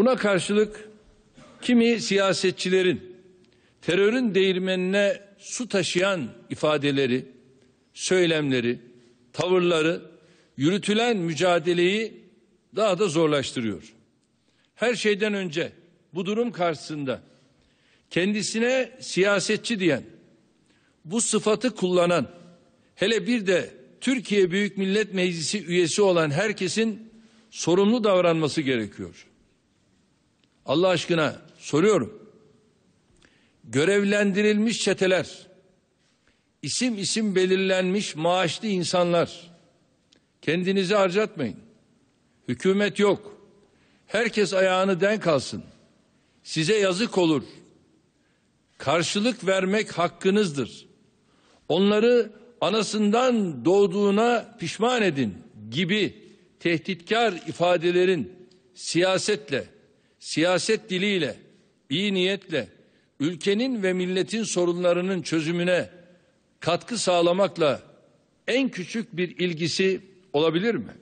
Buna karşılık kimi siyasetçilerin terörün değirmenine su taşıyan ifadeleri, söylemleri, tavırları yürütülen mücadeleyi daha da zorlaştırıyor. Her şeyden önce bu durum karşısında kendisine siyasetçi diyen, bu sıfatı kullanan, hele bir de Türkiye Büyük Millet Meclisi üyesi olan herkesin sorumlu davranması gerekiyor. Allah aşkına soruyorum. Görevlendirilmiş çeteler, isim isim belirlenmiş maaşlı insanlar. Kendinizi harcatmayın. Hükümet yok. Herkes ayağını denk alsın. Size yazık olur. Karşılık vermek hakkınızdır. Onları anasından doğduğuna pişman edin gibi tehditkar ifadelerin siyasetle siyaset diliyle, iyi niyetle, ülkenin ve milletin sorunlarının çözümüne katkı sağlamakla en küçük bir ilgisi olabilir mi?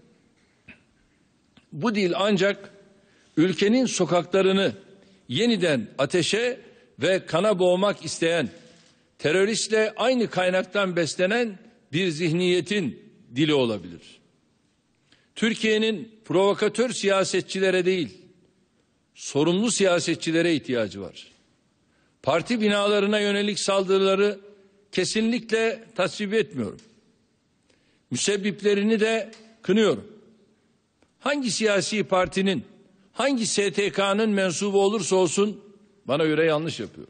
Bu dil ancak ülkenin sokaklarını yeniden ateşe ve kana boğmak isteyen, teröristle aynı kaynaktan beslenen bir zihniyetin dili olabilir. Türkiye'nin provokatör siyasetçilere değil, sorumlu siyasetçilere ihtiyacı var. Parti binalarına yönelik saldırıları kesinlikle tasvip etmiyorum. Müsebbiplerini de kınıyorum. Hangi siyasi partinin, hangi STK'nın mensubu olursa olsun bana göre yanlış yapıyor.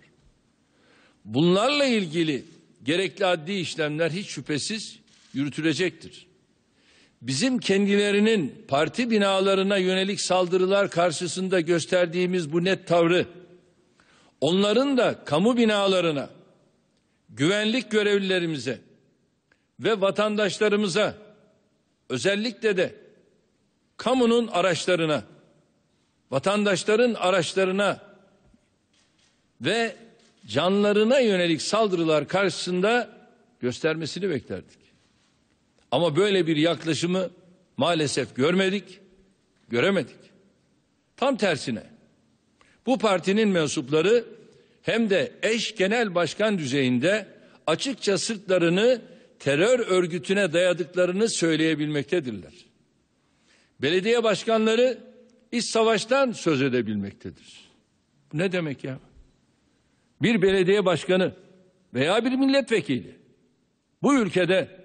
Bunlarla ilgili gerekli adli işlemler hiç şüphesiz yürütülecektir bizim kendilerinin parti binalarına yönelik saldırılar karşısında gösterdiğimiz bu net tavrı onların da kamu binalarına güvenlik görevlilerimize ve vatandaşlarımıza özellikle de kamunun araçlarına vatandaşların araçlarına ve canlarına yönelik saldırılar karşısında göstermesini beklerdik. Ama böyle bir yaklaşımı maalesef görmedik, göremedik. Tam tersine bu partinin mensupları hem de eş genel başkan düzeyinde açıkça sırtlarını terör örgütüne dayadıklarını söyleyebilmektedirler. Belediye başkanları iç savaştan söz edebilmektedir. Bu ne demek ya? Bir belediye başkanı veya bir milletvekili bu ülkede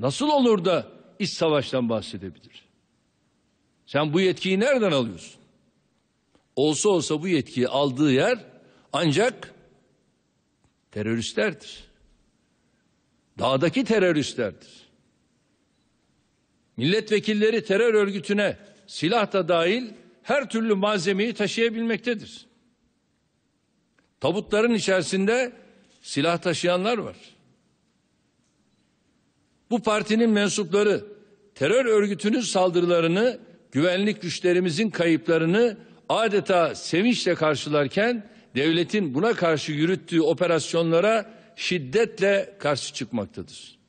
nasıl olur da iç savaştan bahsedebilir? Sen bu yetkiyi nereden alıyorsun? Olsa olsa bu yetkiyi aldığı yer ancak teröristlerdir. Dağdaki teröristlerdir. Milletvekilleri terör örgütüne silah da dahil her türlü malzemeyi taşıyabilmektedir. Tabutların içerisinde silah taşıyanlar var. Bu partinin mensupları terör örgütünün saldırılarını, güvenlik güçlerimizin kayıplarını adeta sevinçle karşılarken devletin buna karşı yürüttüğü operasyonlara şiddetle karşı çıkmaktadır.